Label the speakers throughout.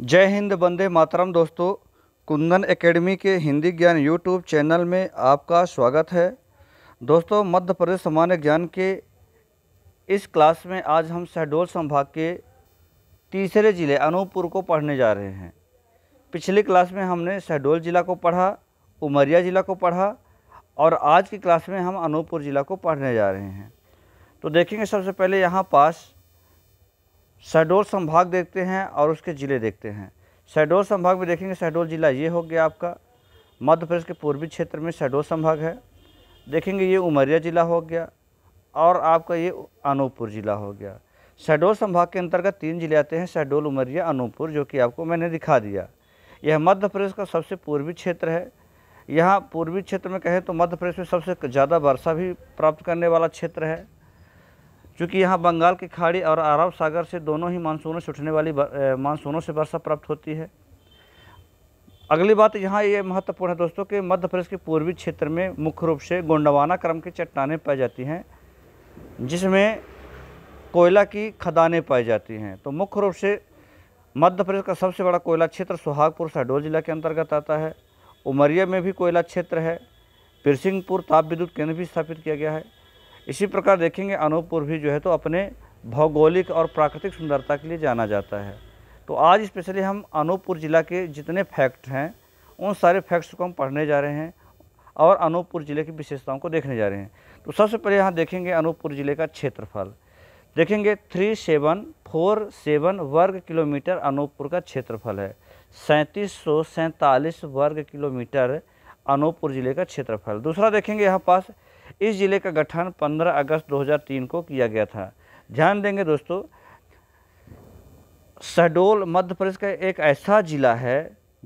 Speaker 1: जय हिंद बंदे मातरम दोस्तों कुंदन एकेडमी के हिंदी ज्ञान यूट्यूब चैनल में आपका स्वागत है दोस्तों मध्य प्रदेश सामान्य ज्ञान के इस क्लास में आज हम शहडोल संभाग के तीसरे ज़िले अनूपपुर को पढ़ने जा रहे हैं पिछली क्लास में हमने शहडोल ज़िला को पढ़ा उमरिया ज़िला को पढ़ा और आज की क्लास में हम अनूपपुर ज़िला को पढ़ने जा रहे हैं तो देखेंगे सबसे पहले यहाँ पास शहडोल संभाग देखते हैं और उसके ज़िले देखते हैं शहडोल संभाग में देखेंगे शहडोल ज़िला ये हो गया आपका मध्य प्रदेश के पूर्वी क्षेत्र में शहडोल संभाग है देखेंगे ये उमरिया ज़िला हो गया और आपका ये अनूपपुर ज़िला हो गया शहडोल संभाग के अंतर्गत तीन जिले आते हैं शहडोल उमरिया अनूपपुर जो कि आपको मैंने दिखा दिया यह मध्य प्रदेश का सबसे पूर्वी क्षेत्र है यहाँ पूर्वी क्षेत्र में कहें तो मध्य प्रदेश में सबसे ज़्यादा वर्षा भी प्राप्त करने वाला क्षेत्र है चूँकि यहाँ बंगाल की खाड़ी और अरब सागर से दोनों ही मानसूनों से उठने वाली मानसूनों से वर्षा प्राप्त होती है अगली बात यहाँ ये महत्वपूर्ण है दोस्तों कि मध्य प्रदेश के पूर्वी क्षेत्र में मुख्य रूप से गोंडवाना क्रम की चट्टानें पाई जाती हैं जिसमें कोयला की खदानें पाई जाती हैं तो मुख्य रूप से मध्य प्रदेश का सबसे बड़ा कोयला क्षेत्र सुहागपुर शहडोल जिला के अंतर्गत आता है उमरिया में भी कोयला क्षेत्र है पिरसिंहपुर ताप विद्युत केंद्र भी स्थापित किया गया है इसी प्रकार देखेंगे अनूपपुर भी जो है तो अपने भौगोलिक और प्राकृतिक सुंदरता के लिए जाना जाता है तो आज स्पेशली हम अनूपपुर ज़िला के जितने फैक्ट हैं उन सारे फैक्ट्स को हम पढ़ने जा रहे हैं और अनूपपुर ज़िले की विशेषताओं को देखने जा रहे हैं तो सबसे पहले यहाँ देखेंगे अनूपपुर ज़िले का क्षेत्रफल देखेंगे थ्री सेवन फोर सेवन वर्ग किलोमीटर अनूपपुर का क्षेत्रफल है सैंतीस सौ सैंतालीस वर्ग किलोमीटर अनूपपुर ज़िले का क्षेत्रफल दूसरा देखेंगे यहाँ पास इस ज़िले का गठन 15 अगस्त 2003 को किया गया था ध्यान देंगे दोस्तों शहडोल मध्य प्रदेश का एक ऐसा ज़िला है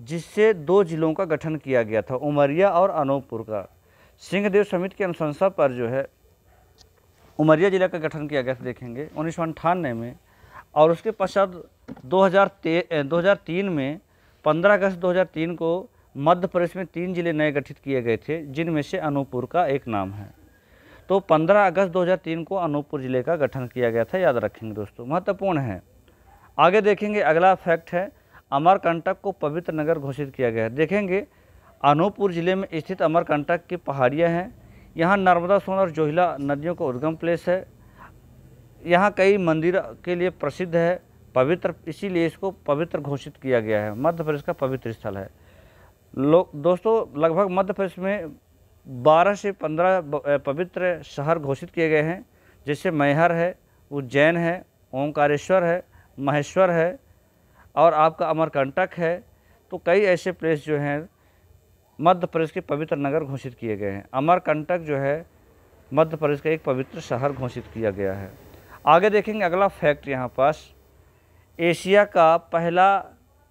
Speaker 1: जिससे दो ज़िलों का गठन किया गया था उमरिया और अनूपपुर का सिंहदेव समिति की अनुशंसा पर जो है उमरिया ज़िला का गठन किया गया था देखेंगे उन्नीस में और उसके पश्चात दो हज़ार में 15 अगस्त 2003 को मध्य प्रदेश में तीन जिले नए गठित किए गए थे जिनमें से अनूपपुर का एक नाम है तो 15 अगस्त 2003 को अनूपपुर जिले का गठन किया गया था याद रखेंगे दोस्तों महत्वपूर्ण है आगे देखेंगे अगला फैक्ट है अमरकंटक को पवित्र नगर घोषित किया गया है देखेंगे अनूपपुर जिले में स्थित अमरकंटक की पहाड़ियाँ हैं यहाँ नर्मदा सोन और जोहिला नदियों का उद्गम प्लेस है यहाँ कई मंदिर के लिए प्रसिद्ध है पवित्र इसीलिए इसको पवित्र घोषित किया गया है मध्य प्रदेश का पवित्र स्थल है लोग दोस्तों लगभग मध्य प्रदेश में 12 से 15 पवित्र शहर घोषित किए गए हैं जैसे मैहर है उज्जैन है ओंकारेश्वर है महेश्वर है और आपका अमरकंटक है तो कई ऐसे प्लेस जो हैं मध्य प्रदेश के पवित्र नगर घोषित किए गए हैं अमरकंटक जो है मध्य प्रदेश का एक पवित्र शहर घोषित किया गया है आगे देखेंगे अगला फैक्ट यहाँ पास एशिया का पहला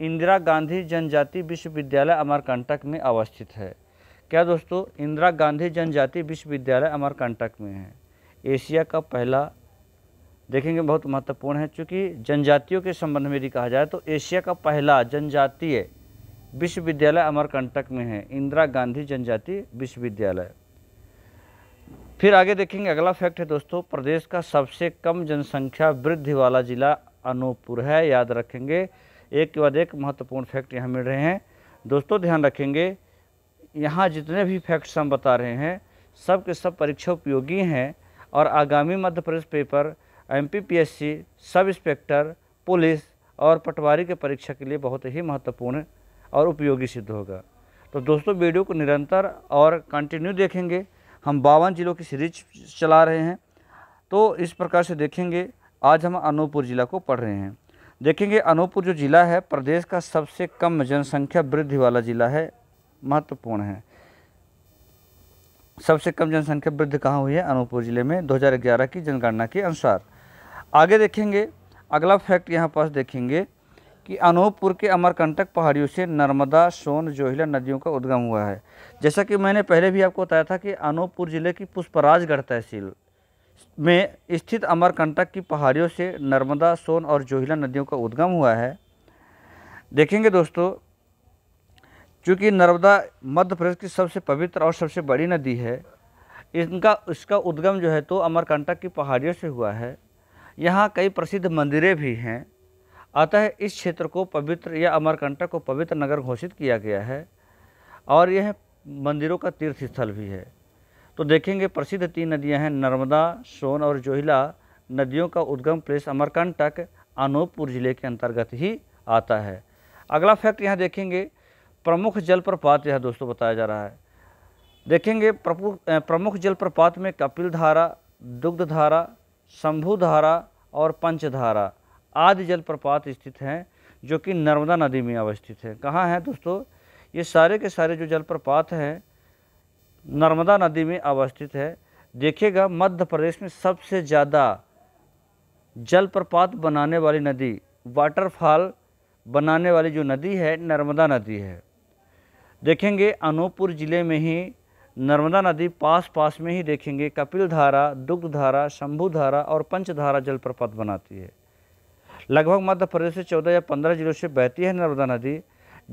Speaker 1: इंदिरा गांधी जनजाति विश्वविद्यालय अमरकंटक में अवस्थित है क्या दोस्तों इंदिरा गांधी जनजाति विश्वविद्यालय अमरकंटक में है एशिया का पहला देखेंगे बहुत महत्वपूर्ण है क्योंकि जनजातियों के संबंध में यदि कहा जाए तो एशिया का पहला जनजातीय विश्वविद्यालय अमरकंटक में है इंदिरा गांधी जनजाति विश्वविद्यालय फिर आगे देखेंगे अगला फैक्ट है दोस्तों प्रदेश का सबसे कम जनसंख्या वृद्धि वाला जिला अनूपपुर है याद रखेंगे एक के बाद एक महत्वपूर्ण फैक्ट यहाँ मिल रहे हैं दोस्तों ध्यान रखेंगे यहाँ जितने भी फैक्ट्स हम बता रहे हैं सब के सब परीक्षा उपयोगी हैं और आगामी मध्य प्रदेश पेपर एम सब इंस्पेक्टर पुलिस और पटवारी के परीक्षा के लिए बहुत ही महत्वपूर्ण और उपयोगी सिद्ध होगा तो दोस्तों वीडियो को निरंतर और कंटिन्यू देखेंगे हम बावन जिलों की सीरीज चला रहे हैं तो इस प्रकार से देखेंगे आज हम अनूपपुर ज़िला को पढ़ रहे हैं देखेंगे अनूपपुर जो ज़िला है प्रदेश का सबसे कम जनसंख्या वृद्धि वाला ज़िला है महत्वपूर्ण है सबसे कम जनसंख्या वृद्धि कहाँ हुई है अनूपपुर ज़िले में 2011 की जनगणना के अनुसार आगे देखेंगे अगला फैक्ट यहाँ पास देखेंगे कि अनूपपुर के अमरकंटक पहाड़ियों से नर्मदा सोन जोहिला नदियों का उद्गम हुआ है जैसा कि मैंने पहले भी आपको बताया था कि अनूपपुर ज़िले की पुष्पराजगढ़ तहसील में स्थित अमरकंटक की पहाड़ियों से नर्मदा सोन और जोहिला नदियों का उद्गम हुआ है देखेंगे दोस्तों चूँकि नर्मदा मध्य प्रदेश की सबसे पवित्र और सबसे बड़ी नदी है इनका इसका उद्गम जो है तो अमरकंटक की पहाड़ियों से हुआ है यहाँ कई प्रसिद्ध मंदिरें भी हैं अतः है इस क्षेत्र को पवित्र या अमरकंटक को पवित्र नगर घोषित किया गया है और यह मंदिरों का तीर्थ स्थल भी है तो देखेंगे प्रसिद्ध तीन नदियां हैं नर्मदा सोन और जोहिला नदियों का उद्गम प्लेस अमरकंटक अनूपपुर जिले के अंतर्गत ही आता है अगला फैक्ट यहाँ देखेंगे प्रमुख जलप्रपात यह दोस्तों बताया जा रहा है देखेंगे प्रमुख जलप्रपात में कपिल धारा दुग्ध धारा शंभु धारा और पंचधारा आदि जलप्रपात स्थित हैं जो कि नर्मदा नदी में अवस्थित है कहाँ हैं दोस्तों ये सारे के सारे जो जलप्रपात हैं नर्मदा नदी में अवस्थित है देखिएगा मध्य प्रदेश में सबसे ज़्यादा जलप्रपात बनाने वाली नदी वाटरफॉल बनाने वाली जो नदी है नर्मदा नदी है देखेंगे अनूपपुर ज़िले में ही नर्मदा नदी पास पास में ही देखेंगे कपिल धारा दुग्ध धारा शंभू धारा और पंचधारा जलप्रपात बनाती है लगभग मध्य प्रदेश से चौदह या पंद्रह जिलों से बहती है नर्मदा नदी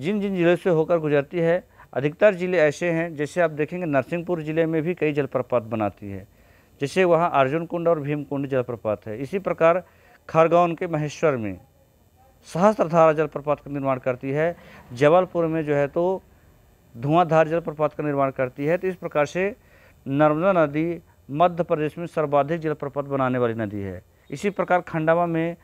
Speaker 1: जिन जिन जिलों से होकर गुजरती है अधिकतर ज़िले ऐसे हैं जैसे आप देखेंगे नरसिंहपुर ज़िले में भी कई जलप्रपात बनाती है जैसे वहाँ अर्जुन कुंड और भीम कुंड जलप्रपात है इसी प्रकार खरगौन के महेश्वर में सहस्त्रधारा जलप्रपात का निर्माण करती है जबलपुर में जो है तो धुआंधार जलप्रपात का निर्माण करती है तो इस प्रकार से नर्मदा नदी मध्य प्रदेश में सर्वाधिक जलप्रपात बनाने वाली नदी है इसी प्रकार खंडवा में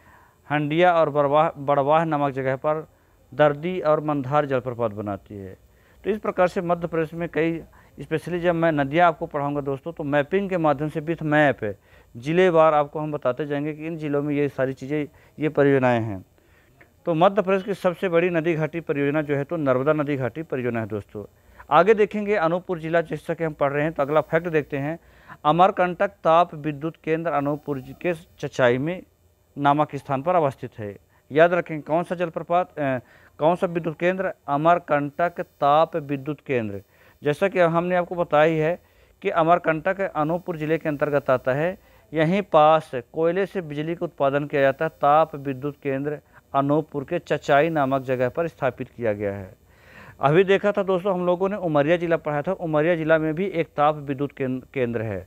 Speaker 1: हंडिया और बड़वाह बड़वाह नामक जगह पर दर्दी और मंदार जलप्रपात बनाती है तो इस प्रकार से मध्य प्रदेश में कई स्पेशली जब मैं नदियाँ आपको पढ़ाऊँगा दोस्तों तो मैपिंग के माध्यम से विथ मैप है ज़िलेवार आपको हम बताते जाएंगे कि इन ज़िलों में ये सारी चीज़ें ये परियोजनाएँ हैं तो मध्य प्रदेश की सबसे बड़ी नदी घाटी परियोजना जो है तो नर्मदा नदी घाटी परियोजना है दोस्तों आगे देखेंगे अनूपपुर जिला जैसा कि हम पढ़ रहे हैं तो अगला फैक्ट देखते हैं अमरकंटक ताप विद्युत केंद्र अनूपपुर के चचाई में नामक स्थान पर अवस्थित है याद रखें कौन सा जलप्रपात कौन सा विद्युत केंद्र अमरकंटक ताप विद्युत केंद्र जैसा कि हमने आपको बताया ही है कि अमरकंटक अनूपपुर जिले के अंतर्गत आता है यहीं पास कोयले से बिजली का उत्पादन किया जाता है ताप विद्युत केंद्र अनूपपुर के चचाई नामक जगह पर स्थापित किया गया है अभी देखा था दोस्तों हम लोगों ने उमरिया ज़िला पढ़ा था उमरिया ज़िला में भी एक ताप विद्युत केंद्र है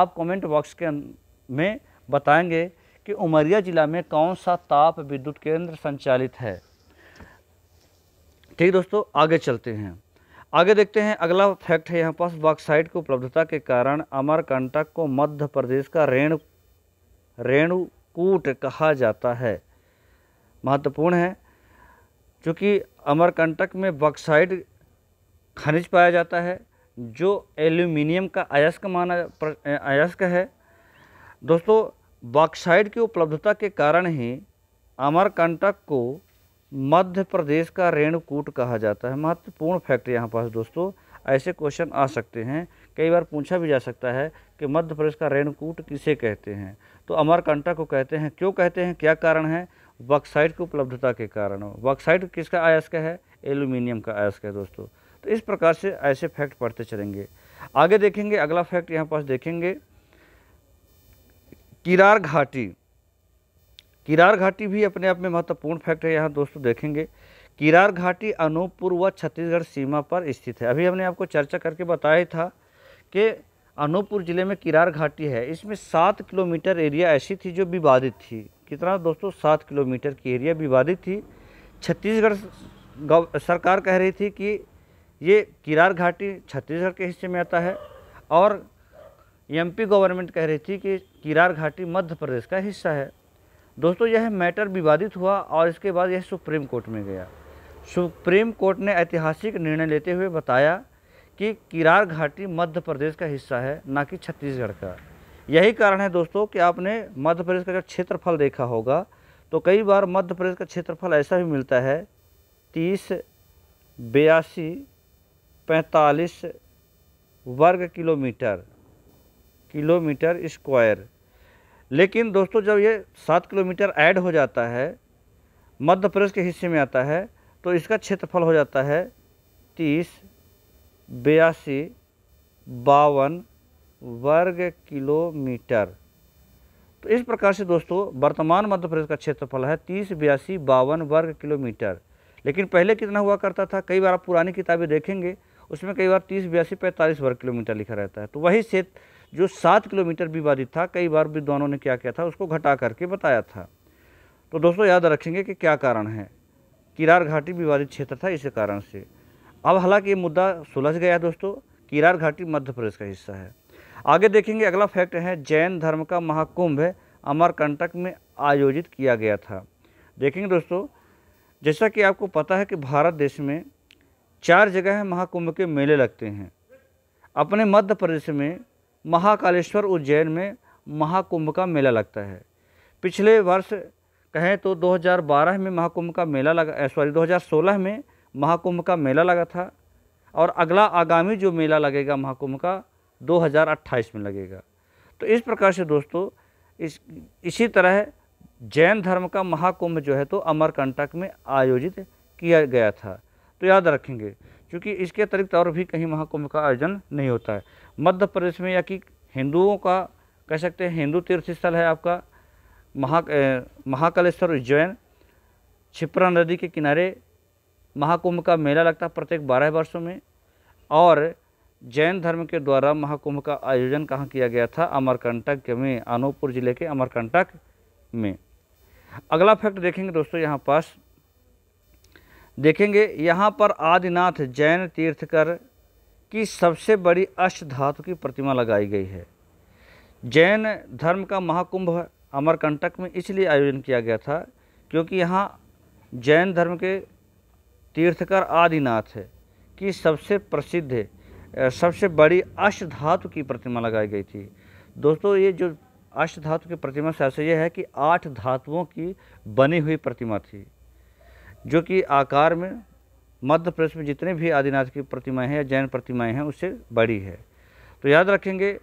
Speaker 1: आप कमेंट बॉक्स के अं-, में बताएंगे कि उमरिया ज़िला में कौन सा ताप विद्युत केंद्र संचालित है ठीक दोस्तों आगे चलते हैं आगे देखते हैं अगला फैक्ट है यहाँ पास बॉक्साइट की उपलब्धता के कारण अमरकंटक को मध्य प्रदेश का रेणु रेणुकूट कहा जाता है महत्वपूर्ण है चूँकि अमरकंटक में बॉक्साइट खनिज पाया जाता है जो एल्यूमिनियम का अयस्क माना अयस्क है दोस्तों बॉक्साइड की उपलब्धता के कारण ही अमरकंटक को मध्य प्रदेश का रेणुकूट कहा जाता है महत्वपूर्ण फैक्ट यहाँ पास दोस्तों ऐसे क्वेश्चन आ सकते हैं कई बार पूछा भी जा सकता है कि मध्य प्रदेश का रेणुकूट किसे कहते हैं तो अमरकंटा को कहते हैं क्यों कहते हैं क्या कारण है वक्साइड की उपलब्धता के कारण वक्साइड किसका आयस्क है एल्यूमिनियम का आयस्क है दोस्तों तो इस प्रकार से ऐसे फैक्ट पढ़ते चलेंगे आगे देखेंगे अगला फैक्ट यहाँ पास देखेंगे किरार घाटी किरार घाटी भी अपने आप में महत्वपूर्ण फैक्ट है यहाँ दोस्तों देखेंगे किरार घाटी अनूपपुर व छत्तीसगढ़ सीमा पर स्थित है अभी हमने आपको चर्चा करके बताया था कि अनूपपुर ज़िले में किरार घाटी है इसमें सात किलोमीटर एरिया ऐसी थी जो विवादित थी कितना दोस्तों सात किलोमीटर की एरिया विवादित थी छत्तीसगढ़ सरकार कह रही थी कि ये किरार घाटी छत्तीसगढ़ के हिस्से में आता है और एमपी गवर्नमेंट कह रही थी कि किरार घाटी मध्य प्रदेश का हिस्सा है दोस्तों यह मैटर विवादित हुआ और इसके बाद यह सुप्रीम कोर्ट में गया सुप्रीम कोर्ट ने ऐतिहासिक निर्णय लेते हुए बताया कि किरार घाटी मध्य प्रदेश का हिस्सा है ना कि छत्तीसगढ़ का यही कारण है दोस्तों कि आपने मध्य प्रदेश का जब क्षेत्रफल देखा होगा तो कई बार मध्य प्रदेश का क्षेत्रफल ऐसा भी मिलता है तीस बयासी पैंतालीस वर्ग किलोमीटर किलोमीटर स्क्वायर लेकिन दोस्तों जब ये सात किलोमीटर ऐड हो जाता है मध्य प्रदेश के हिस्से में आता है तो इसका क्षेत्रफल हो जाता है तीस बयासी बावन वर्ग किलोमीटर तो इस प्रकार से दोस्तों वर्तमान मध्य प्रदेश का क्षेत्रफल है तीस बयासी बावन वर्ग किलोमीटर लेकिन पहले कितना हुआ करता था कई बार आप पुरानी किताबें देखेंगे उसमें कई बार तीस बयासी पैंतालीस वर्ग किलोमीटर लिखा रहता है तो वही क्षेत्र जो सात किलोमीटर विवादित था कई बार विद्वानों ने क्या किया था उसको घटा करके बताया था तो दोस्तों याद रखेंगे कि क्या कारण है किरार घाटी विवादित क्षेत्र था इस कारण से अब हालांकि ये मुद्दा सुलझ गया दोस्तों किरार घाटी मध्य प्रदेश का हिस्सा है आगे देखेंगे अगला फैक्ट है जैन धर्म का महाकुंभ अमरकंटक में आयोजित किया गया था देखेंगे दोस्तों जैसा कि आपको पता है कि भारत देश में चार जगह महाकुंभ के मेले लगते हैं अपने मध्य प्रदेश में महाकालेश्वर उज्जैन में महाकुंभ का मेला लगता है पिछले वर्ष कहें तो 2012 में महाकुंभ का मेला लगा सॉरी 2016 में महाकुंभ का मेला लगा था और अगला आगामी जो मेला लगेगा महाकुंभ का 2028 में लगेगा तो इस प्रकार से दोस्तों इस इसी तरह जैन धर्म का महाकुंभ जो है तो अमरकंटक में आयोजित किया गया था तो याद रखेंगे क्योंकि इसके अतिरिक्त और भी कहीं महाकुंभ का आयोजन नहीं होता है मध्य प्रदेश में या कि हिंदुओं का कह सकते हैं हिंदू तीर्थ स्थल है आपका महा महाकालेश्वर उज्जैन छिप्रा नदी के किनारे महाकुंभ का मेला लगता है प्रत्येक बारह वर्षों में और जैन धर्म के द्वारा महाकुंभ का आयोजन कहाँ किया गया था अमरकंटक में अनूपपुर जिले के अमरकंटक में अगला फैक्ट देखेंगे दोस्तों यहाँ पास देखेंगे यहाँ पर आदिनाथ जैन तीर्थकर की सबसे बड़ी अष्ट धातु की प्रतिमा लगाई गई है जैन धर्म का महाकुंभ अमरकंटक में इसलिए आयोजन किया गया था क्योंकि यहाँ जैन धर्म के तीर्थकर आदिनाथ की सबसे प्रसिद्ध सबसे बड़ी अष्ट धातु की प्रतिमा लगाई गई थी दोस्तों ये जो अष्ट धातु की प्रतिमा से ऐसा यह है कि आठ धातुओं की बनी हुई प्रतिमा थी जो कि आकार में मध्य प्रदेश में जितने भी आदिनाथ की प्रतिमाएं हैं या जैन प्रतिमाएं हैं उससे बड़ी है तो याद रखेंगे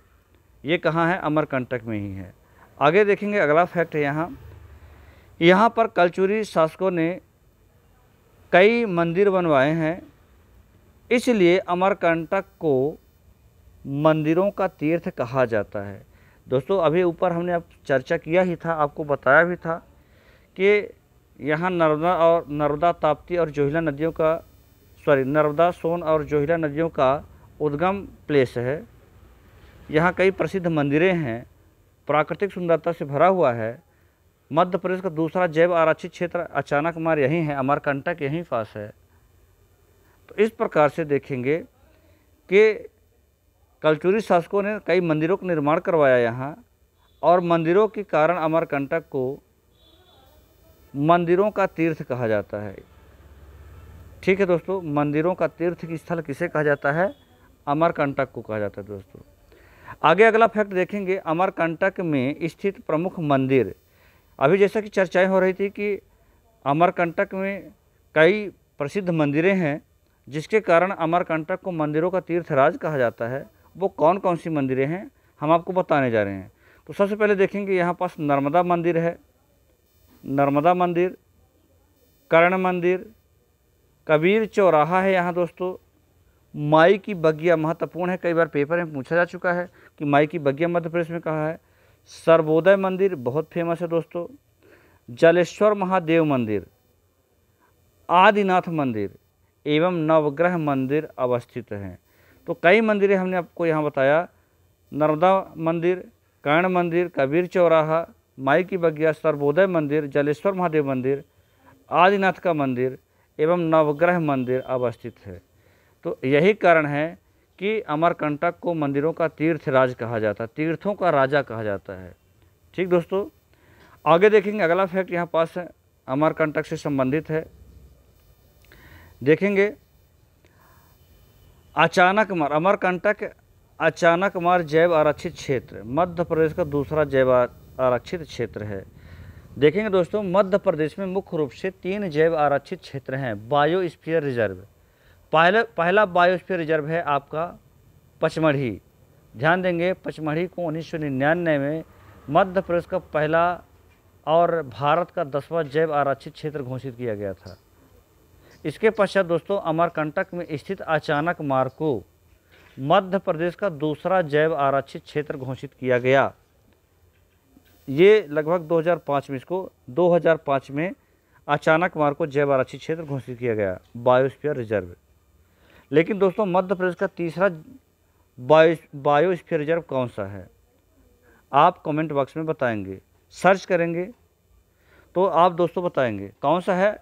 Speaker 1: ये कहाँ है अमरकंटक में ही है आगे देखेंगे अगला फैक्ट है यहाँ यहाँ पर कलचुरी शासकों ने कई मंदिर बनवाए हैं इसलिए अमरकंटक को मंदिरों का तीर्थ कहा जाता है दोस्तों अभी ऊपर हमने अब चर्चा किया ही था आपको बताया भी था कि यहाँ नर्मदा और नर्मदा ताप्ती और जोहिला नदियों का सॉरी नर्मदा सोन और जोहिला नदियों का उद्गम प्लेस है यहाँ कई प्रसिद्ध मंदिरें हैं प्राकृतिक सुंदरता से भरा हुआ है मध्य प्रदेश का दूसरा जैव आरक्षित क्षेत्र अचानक मार यहीं है अमरकंटक यहीं पास है तो इस प्रकार से देखेंगे कि कलचुरी शासकों ने कई मंदिरों का निर्माण करवाया यहाँ और मंदिरों के कारण अमरकंटक को मंदिरों का तीर्थ कहा जाता है ठीक है दोस्तों मंदिरों का तीर्थ की स्थल किसे कहा जाता है अमरकंटक को कहा जाता है दोस्तों आगे अगला फैक्ट देखेंगे अमरकंटक में स्थित प्रमुख मंदिर अभी जैसा कि चर्चाएं हो रही थी कि अमरकंटक में कई प्रसिद्ध मंदिरें हैं जिसके कारण अमरकंटक को मंदिरों का तीर्थराज कहा जाता है वो कौन कौन सी मंदिरें हैं हम आपको बताने जा रहे हैं तो सबसे पहले देखेंगे यहाँ पास नर्मदा मंदिर है नर्मदा मंदिर कर्ण मंदिर कबीर चौराहा है यहाँ दोस्तों माई की बगिया महत्वपूर्ण है कई बार पेपर में पूछा जा चुका है कि माई की बगिया मध्य प्रदेश में कहाँ है सर्वोदय मंदिर बहुत फेमस है दोस्तों जलेश्वर महादेव मंदिर आदिनाथ मंदिर एवं नवग्रह मंदिर अवस्थित हैं तो कई मंदिरें हमने आपको यहाँ बताया नर्मदा मंदिर कर्ण मंदिर कबीर चौराहा माई की बग्या सर्वोदय मंदिर जलेश्वर महादेव मंदिर आदिनाथ का मंदिर एवं नवग्रह मंदिर अवस्थित है तो यही कारण है कि अमरकंटक को मंदिरों का तीर्थ राज कहा जाता है तीर्थों का राजा कहा जाता है ठीक दोस्तों आगे देखेंगे अगला फैक्ट यहाँ पास है अमरकंटक से संबंधित है देखेंगे अचानक मार अमरकंटक अचानक मार जैव आरक्षित क्षेत्र मध्य प्रदेश का दूसरा जैव आरक्षित क्षेत्र है देखेंगे दोस्तों मध्य प्रदेश में मुख्य रूप से तीन जैव आरक्षित क्षेत्र हैं बायोस्फीयर रिजर्व पहला पहला बायोस्फीयर रिजर्व है आपका पचमढ़ी ध्यान देंगे पचमढ़ी को उन्नीस में मध्य प्रदेश का पहला और भारत का दसवां जैव आरक्षित क्षेत्र घोषित किया गया था इसके पश्चात दोस्तों अमरकंटक में स्थित अचानक मार्को मध्य प्रदेश का दूसरा जैव आरक्षित क्षेत्र घोषित किया गया ये लगभग 2005 में इसको 2005 में अचानक मार को जैव क्षेत्र घोषित किया गया बायोस्फीयर रिजर्व लेकिन दोस्तों मध्य प्रदेश का तीसरा बायो बायोस्फीयर रिजर्व कौन सा है आप कमेंट बॉक्स में बताएंगे सर्च करेंगे तो आप दोस्तों बताएंगे कौन सा है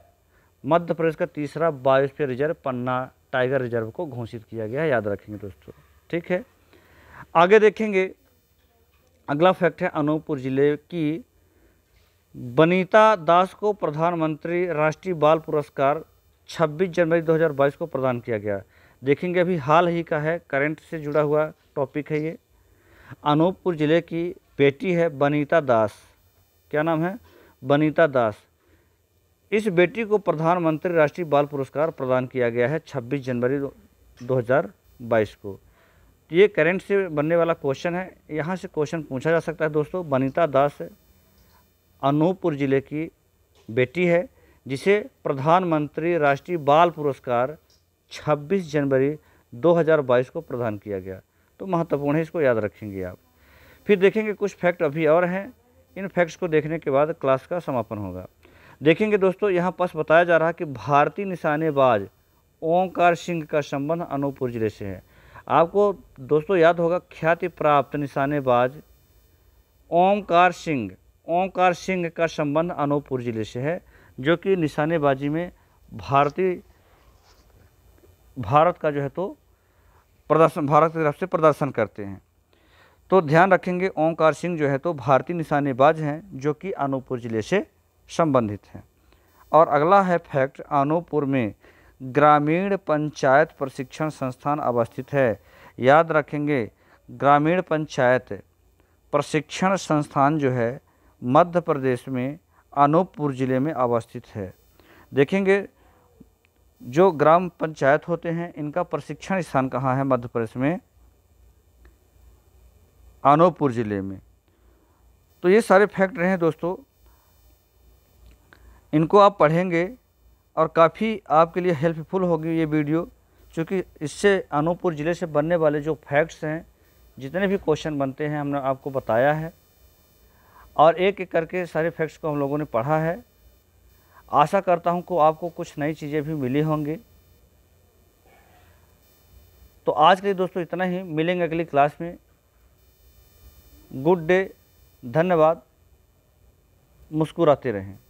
Speaker 1: मध्य प्रदेश का तीसरा biosphere reserve Panna tiger reserve को घोषित किया गया है याद रखेंगे दोस्तों ठीक है आगे देखेंगे अगला फैक्ट है अनूपपुर जिले की बनीता दास को प्रधानमंत्री राष्ट्रीय बाल पुरस्कार 26 जनवरी 2022 को प्रदान किया गया देखेंगे अभी हाल ही का है करंट से जुड़ा हुआ टॉपिक है ये अनूपपुर जिले की बेटी है बनीता दास क्या नाम है बनीता दास इस बेटी को प्रधानमंत्री राष्ट्रीय बाल पुरस्कार प्रदान किया गया है 26 जनवरी 2022 को ये करंट से बनने वाला क्वेश्चन है यहाँ से क्वेश्चन पूछा जा सकता है दोस्तों बनीता दास अनूपपुर जिले की बेटी है जिसे प्रधानमंत्री राष्ट्रीय बाल पुरस्कार 26 जनवरी 2022 को प्रदान किया गया तो महत्वपूर्ण है इसको याद रखेंगे आप फिर देखेंगे कुछ फैक्ट अभी और हैं इन फैक्ट्स को देखने के बाद क्लास का समापन होगा देखेंगे दोस्तों यहाँ पास बताया जा रहा है कि भारतीय निशानेबाज ओंकार सिंह का संबंध अनूपपुर जिले से है आपको दोस्तों याद होगा ख्याति प्राप्त निशानेबाज ओमकार सिंह ओमकार सिंह का संबंध अनूपपुर जिले से है जो कि निशानेबाजी में भारतीय भारत का जो है तो प्रदर्शन भारत की तरफ से प्रदर्शन करते हैं तो ध्यान रखेंगे ओमकार सिंह जो है तो भारतीय निशानेबाज हैं जो कि अनूपपुर ज़िले से संबंधित हैं और अगला है फैक्ट अनूपपुर में ग्रामीण पंचायत प्रशिक्षण संस्थान अवस्थित है याद रखेंगे ग्रामीण पंचायत प्रशिक्षण संस्थान जो है मध्य प्रदेश में अनूपपुर ज़िले में अवस्थित है देखेंगे जो ग्राम पंचायत होते हैं इनका प्रशिक्षण स्थान कहाँ है मध्य प्रदेश में अनूपपुर ज़िले में तो ये सारे फैक्ट रहे हैं दोस्तों इनको आप पढ़ेंगे और काफ़ी आपके लिए हेल्पफुल होगी ये वीडियो क्योंकि इससे अनूपपुर ज़िले से बनने वाले जो फैक्ट्स हैं जितने भी क्वेश्चन बनते हैं हमने आपको बताया है और एक एक करके सारे फैक्ट्स को हम लोगों ने पढ़ा है आशा करता हूं को आपको कुछ नई चीज़ें भी मिली होंगी तो आज के लिए दोस्तों इतना ही मिलेंगे अगली क्लास में गुड डे धन्यवाद मुस्कुराते रहें